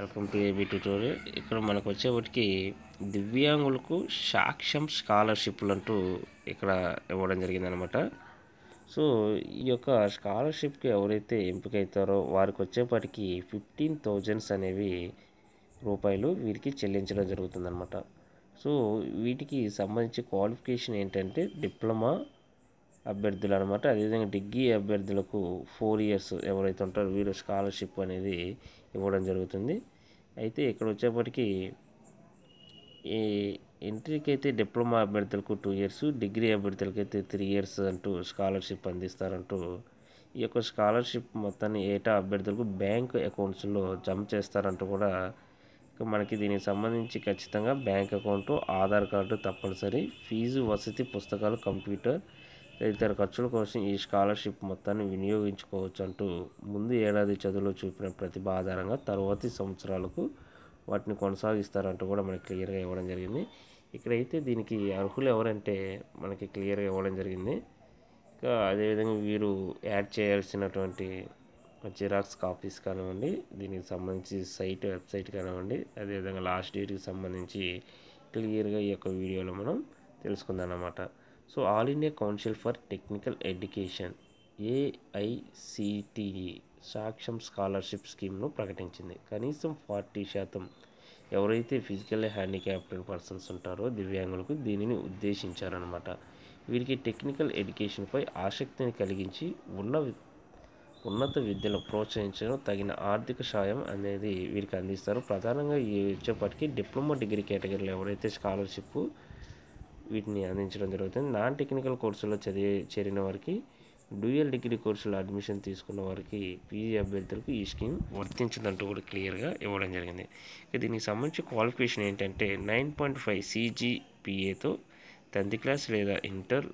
welcome to AB tutorial ఇక్కడ మనకు వచ్చేప్పటికి దివ్యాంగులకు సాక్ష్యం స్కాలర్షిప్లు అంటూ ఇక్కడ ఇవ్వడం జరిగిందనమాట సో ఈ యొక్క స్కాలర్షిప్కి ఎవరైతే ఎంపిక అవుతారో వారికి వచ్చేప్పటికి ఫిఫ్టీన్ థౌజండ్స్ అనేవి రూపాయలు వీరికి చెల్లించడం జరుగుతుందనమాట సో వీటికి సంబంధించి క్వాలిఫికేషన్ ఏంటంటే డిప్లొమా అభ్యర్థులు అనమాట అదేవిధంగా డిగ్రీ అభ్యర్థులకు ఫోర్ ఇయర్స్ ఎవరైతే ఉంటారో వీరు స్కాలర్షిప్ అనేది ఇవ్వడం జరుగుతుంది అయితే ఇక్కడ వచ్చేప్పటికీ ఈ ఎంట్రీకి అయితే డిప్లొమా అభ్యర్థులకు టూ ఇయర్స్ డిగ్రీ అభ్యర్థులకు అయితే త్రీ ఇయర్స్ అంటూ స్కాలర్షిప్ అందిస్తారంటూ ఈ యొక్క స్కాలర్షిప్ మొత్తాన్ని ఏటా అభ్యర్థులకు బ్యాంక్ అకౌంట్స్లో జమ చేస్తారంటూ కూడా మనకి దీనికి సంబంధించి ఖచ్చితంగా బ్యాంక్ అకౌంటు ఆధార్ కార్డు తప్పనిసరి ఫీజు వసతి పుస్తకాలు కంప్యూటర్ తదితర ఖర్చుల కోసం ఈ స్కాలర్షిప్ మొత్తాన్ని వినియోగించుకోవచ్చు అంటూ ముందు ఏడాది చదువులో చూపిన ప్రతిభ ఆధారంగా తరువాతి సంవత్సరాలకు వాటిని కొనసాగిస్తారంటూ కూడా మనకి క్లియర్గా ఇవ్వడం జరిగింది ఇక్కడైతే దీనికి అర్హులు ఎవరంటే మనకి క్లియర్గా ఇవ్వడం జరిగింది ఇంకా అదేవిధంగా వీరు యాడ్ చేయాల్సినటువంటి జిరాక్స్ కాపీస్ కానివ్వండి దీనికి సంబంధించి సైట్ వెబ్సైట్ కానివ్వండి అదేవిధంగా లాస్ట్ డేట్కి సంబంధించి క్లియర్గా ఈ యొక్క వీడియోలో మనం తెలుసుకుందాం అన్నమాట so all India Council for Technical Education AICTE e, సాక్ష్యం స్కాలర్షిప్ స్కీమ్ను ప్రకటించింది కనీసం ఫార్టీ శాతం ఎవరైతే ఫిజికల్ హ్యాండిక్యాప్టెడ్ పర్సన్స్ ఉంటారో దివ్యాంగులకు దీనిని ఉద్దేశించారనమాట వీరికి టెక్నికల్ ఎడ్యుకేషన్పై ఆసక్తిని కలిగించి ఉన్న ఉన్నత విద్యను ప్రోత్సహించడం తగిన ఆర్థిక సాయం అనేది వీరికి అందిస్తారు ప్రధానంగా ఈ వచ్చేప్పటికీ డిప్లొమా డిగ్రీ కేటగిరీలో ఎవరైతే స్కాలర్షిప్ వీటిని అందించడం జరుగుతుంది నాన్ టెక్నికల్ కోర్సులో చదివే చేరిన వారికి డ్యూయల్ డిగ్రీ కోర్సులో అడ్మిషన్ తీసుకున్న వారికి పీజీ అభ్యర్థులకు ఈ స్కీమ్ వర్తించదంటూ కూడా క్లియర్గా ఇవ్వడం జరిగింది దీనికి సంబంధించి క్వాలిఫికేషన్ ఏంటంటే నైన్ పాయింట్ ఫైవ్ సీజీపీఏతో టెన్త్ క్లాస్ లేదా ఇంటర్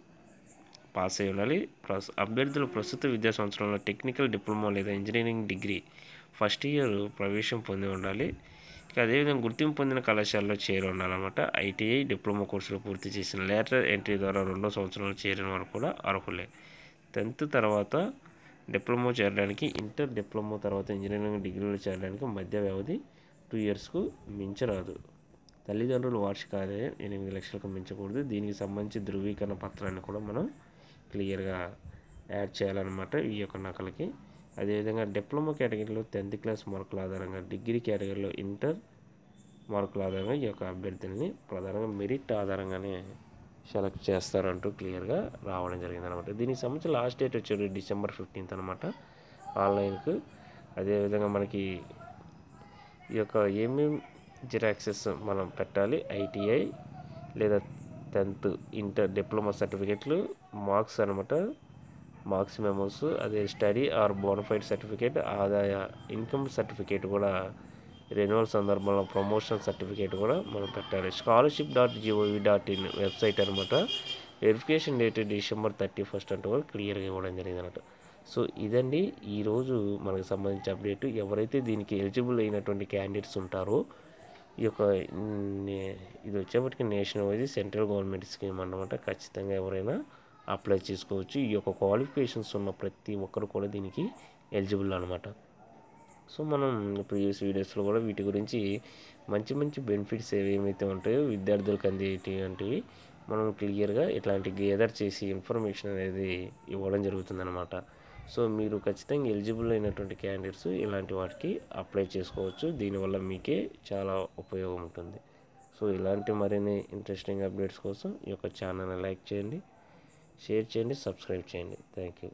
పాస్ అయి ఉండాలి ప్రస్ అభ్యర్థులు ప్రస్తుత విద్యా సంవత్సరంలో టెక్నికల్ డిప్లొమా లేదా ఇంజనీరింగ్ డిగ్రీ ఫస్ట్ ఇయర్ ప్రవేశం పొంది ఉండాలి ఇక అదేవిధంగా గుర్తింపు పొందిన కళాశాలలో చేరి ఉండాలన్నమాట ఐటీఐ డిప్లొమా కోర్సులు పూర్తి చేసిన లేటర్ ఎంట్రీ ద్వారా రెండో సంవత్సరంలో చేరిన వారు కూడా అర్హులే టెన్త్ తర్వాత డిప్లొమా చేరడానికి ఇంటర్ డిప్లొమా తర్వాత ఇంజనీరింగ్ డిగ్రీలు చేరడానికి మధ్య వ్యవధి టూ ఇయర్స్కు మించరాదు తల్లిదండ్రులు వార్షిక ఆదాయం ఎనిమిది లక్షలకు మించకూడదు దీనికి సంబంధించి ధృవీకరణ పత్రాన్ని కూడా మనం క్లియర్గా యాడ్ చేయాలన్నమాట ఈ యొక్క నకలకి అదేవిధంగా డిప్లొమా కేటగిరీలో టెన్త్ క్లాస్ మార్కుల ఆధారంగా డిగ్రీ కేటగిరీలో ఇంటర్ మార్కుల ఆధారంగా ఈ యొక్క అభ్యర్థుల్ని ప్రధానంగా మెరిట్ ఆధారంగానే సెలెక్ట్ చేస్తారంటూ క్లియర్గా రావడం జరిగింది అనమాట దీనికి సంబంధించి లాస్ట్ డేట్ వచ్చేది డిసెంబర్ ఫిఫ్టీన్త్ అనమాట ఆన్లైన్కు అదేవిధంగా మనకి ఈ యొక్క ఏమేమి జిరాక్సెస్ మనం పెట్టాలి ఐటీఐ లేదా టెన్త్ ఇంటర్ డిప్లొమా సర్టిఫికెట్లు మార్క్స్ అనమాట మార్క్స్ మెమోస్ అదే స్టడీ ఆర్ బోనఫైడ్ సర్టిఫికేట్ ఆదాయ ఇన్కమ్ సర్టిఫికేట్ కూడా రెన్యువల్ సందర్భంలో ప్రమోషన్ సర్టిఫికేట్ కూడా మనం పెట్టాలి scholarship dot GOV dot in website అనమాట verification date December thirty first అంటే కూడా క్లియర్గా ఇవ్వడం జరిగింది అన్నట్టు సో ఇదండి ఈరోజు మనకు సంబంధించిన అప్డేట్ ఎవరైతే దీనికి ఎలిజిబుల్ అయినటువంటి క్యాండిడేట్స్ ఉంటారో ఈ యొక్క ఇది వచ్చేప్పటికి national wise central government scheme అనమాట ఖచ్చితంగా ఎవరైనా అప్లై చేసుకోవచ్చు ఈ యొక్క క్వాలిఫికేషన్స్ ఉన్న ప్రతి ఒక్కరు కూడా దీనికి ఎలిజిబుల్ అనమాట సో మనం ప్రీవియస్ వీడియోస్లో కూడా వీటి గురించి మంచి మంచి బెనిఫిట్స్ ఏమైతే ఉంటాయో విద్యార్థులకు అంటే మనం క్లియర్గా ఇట్లాంటి గేదర్ చేసి ఇన్ఫర్మేషన్ అనేది ఇవ్వడం జరుగుతుందన్నమాట సో మీరు ఖచ్చితంగా ఎలిజిబుల్ అయినటువంటి క్యాండిడేట్స్ ఇలాంటి వాటికి అప్లై చేసుకోవచ్చు దీనివల్ల మీకే చాలా ఉపయోగం ఉంటుంది సో ఇలాంటి మరిన్ని ఇంట్రెస్టింగ్ అప్డేట్స్ కోసం ఈ యొక్క ఛానల్ని లైక్ చేయండి షేర్ చేయండి సబ్స్క్రైబ్ చేయండి థ్యాంక్ యూ